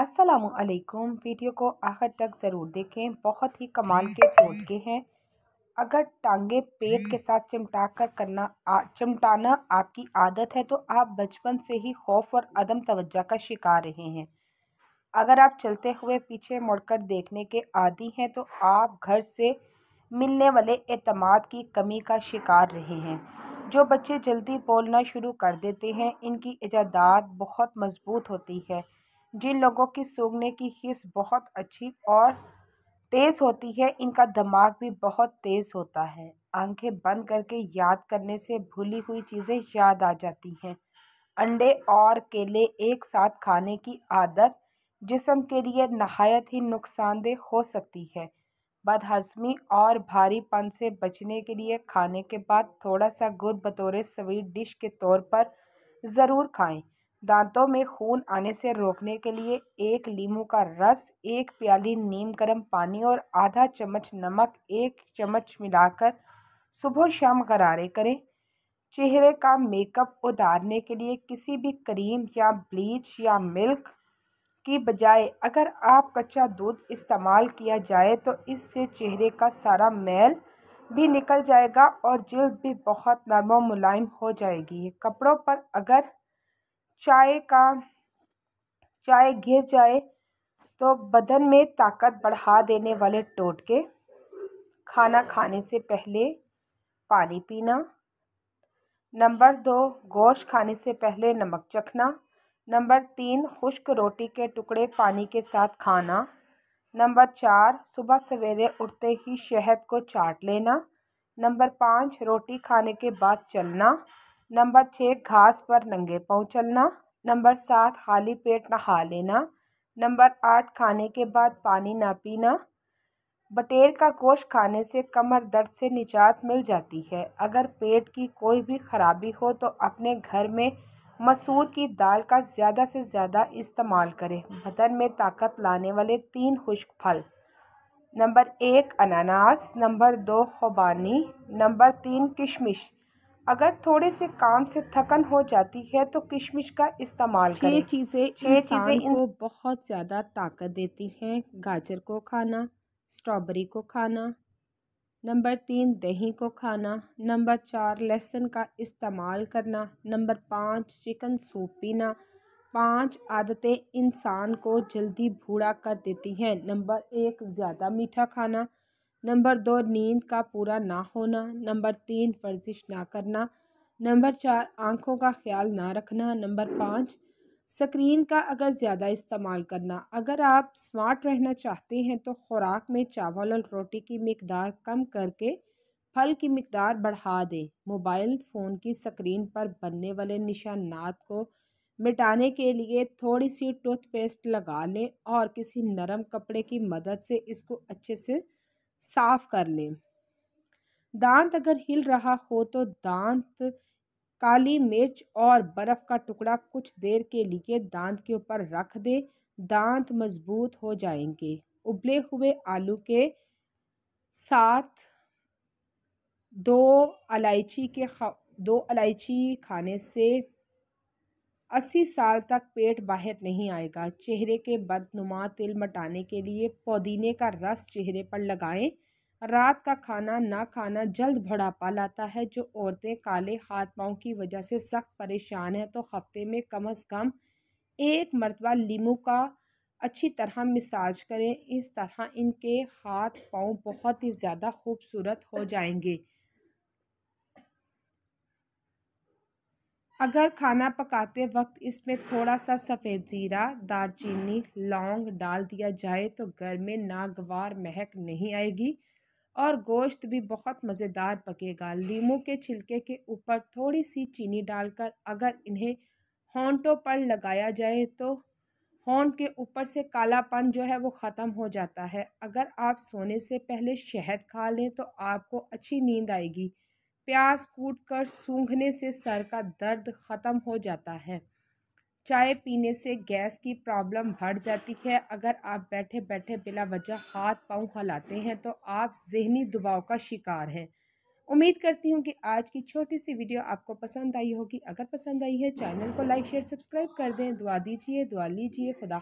असलकुम वीडियो को आखिर तक ज़रूर देखें बहुत ही कमाल के टोटके हैं अगर टांगे पेट के साथ चिमटा कर करना चिमटाना आपकी आदत है तो आप बचपन से ही खौफ और अदम तवज्जा का शिकार रहे हैं अगर आप चलते हुए पीछे मुड़कर देखने के आदि हैं तो आप घर से मिलने वाले अतमाद की कमी का शिकार रहे हैं जो बच्चे जल्दी बोलना शुरू कर देते हैं इनकी इजादात बहुत मजबूत होती है जिन लोगों की सूंघने की हिस बहुत अच्छी और तेज़ होती है इनका दिमाग भी बहुत तेज़ होता है आंखें बंद करके याद करने से भूली हुई चीज़ें याद आ जाती हैं अंडे और केले एक साथ खाने की आदत जिसम के लिए नहायत ही नुकसानदेह हो सकती है बदहजमी और भारीपन से बचने के लिए खाने के बाद थोड़ा सा गुड़ बतौर स्वीट डिश के तौर पर ज़रूर खाएं दांतों में खून आने से रोकने के लिए एक नींबू का रस एक प्याली नीम गर्म पानी और आधा चम्मच नमक एक चम्मच मिलाकर सुबह शाम गरारे करें चेहरे का मेकअप उतारने के लिए किसी भी क्रीम या ब्लीच या मिल्क की बजाय अगर आप कच्चा दूध इस्तेमाल किया जाए तो इससे चेहरे का सारा मैल भी निकल जाएगा और जल्द भी बहुत नरम मुलायम हो जाएगी कपड़ों पर अगर चाय का चाय गिर जाए तो बदन में ताकत बढ़ा देने वाले टोटके खाना खाने से पहले पानी पीना नंबर दो गोश्त खाने से पहले नमक चखना नंबर तीन खुश्क रोटी के टुकड़े पानी के साथ खाना नंबर चार सुबह सवेरे उठते ही शहद को चाट लेना नंबर पाँच रोटी खाने के बाद चलना नंबर छः घास पर नंगे पाँव चलना नंबर सात खाली पेट नहा लेना नंबर आठ खाने के बाद पानी ना पीना बटेर का गोश्त खाने से कमर दर्द से निजात मिल जाती है अगर पेट की कोई भी खराबी हो तो अपने घर में मसूर की दाल का ज़्यादा से ज़्यादा इस्तेमाल करें बदन में ताकत लाने वाले तीन खुश्क फल नंबर एक अनानास नंबर दो खुबानी नंबर तीन किशमिश अगर थोड़े से काम से थकन हो जाती है तो किशमिश का इस्तेमाल करें चीज़ें छः चीज़ें को बहुत ज़्यादा ताकत देती हैं गाजर को खाना स्ट्रॉबेरी को खाना नंबर तीन दही को खाना नंबर चार लहसुन का इस्तेमाल करना नंबर पाँच चिकन सूप पीना पांच आदतें इंसान को जल्दी बूढ़ा कर देती हैं नंबर एक ज़्यादा मीठा खाना नंबर दो नींद का पूरा ना होना नंबर तीन वर्जिश ना करना नंबर चार आँखों का ख्याल ना रखना नंबर पाँच स्क्रीन का अगर ज़्यादा इस्तेमाल करना अगर आप स्मार्ट रहना चाहते हैं तो ख़ुराक में चावल और रोटी की मकदार कम करके फल की मकदार बढ़ा दें मोबाइल फ़ोन की स्क्रीन पर बनने वाले निशानात को मिटाने के लिए थोड़ी सी टूथपेस्ट लगा लें और किसी नरम कपड़े की मदद से इसको अच्छे से साफ कर लें दांत अगर हिल रहा हो तो दांत काली मिर्च और बर्फ़ का टुकड़ा कुछ देर के लिए दांत के ऊपर रख दें दांत मजबूत हो जाएंगे उबले हुए आलू के साथ दो इलायची के खा, दो इलायची खाने से अस्सी साल तक पेट बाहर नहीं आएगा चेहरे के बदनुमा तिल मटाने के लिए पुदीने का रस चेहरे पर लगाएं रात का खाना ना खाना जल्द बुढ़ापा लाता है जो औरतें काले हाथ पाँव की वजह से सख्त परेशान हैं तो हफ्ते में कम अज़ कम एक मरतबा लीमू का अच्छी तरह मिसाज करें इस तरह इनके हाथ पाँव बहुत ही ज़्यादा खूबसूरत हो जाएंगे अगर खाना पकाते वक्त इसमें थोड़ा सा सफ़ेद ज़ीरा दालचीनी लौंग डाल दिया जाए तो घर में नागवार महक नहीं आएगी और गोश्त भी बहुत मज़ेदार पकेगा लीमू के छिलके के ऊपर थोड़ी सी चीनी डालकर अगर इन्हें होंटों पर लगाया जाए तो होंट के ऊपर से कालापन जो है वो ख़त्म हो जाता है अगर आप सोने से पहले शहद खा लें तो आपको अच्छी नींद आएगी प्यास कूट कर सूंघने से सर का दर्द ख़त्म हो जाता है चाय पीने से गैस की प्रॉब्लम बढ़ जाती है अगर आप बैठे बैठे बिला वजह हाथ पाँव हलाते हैं तो आप जहनी दबाव का शिकार हैं उम्मीद करती हूँ कि आज की छोटी सी वीडियो आपको पसंद आई होगी अगर पसंद आई है चैनल को लाइक शेयर सब्सक्राइब कर दें दुआ दीजिए दुआ लीजिए खुदा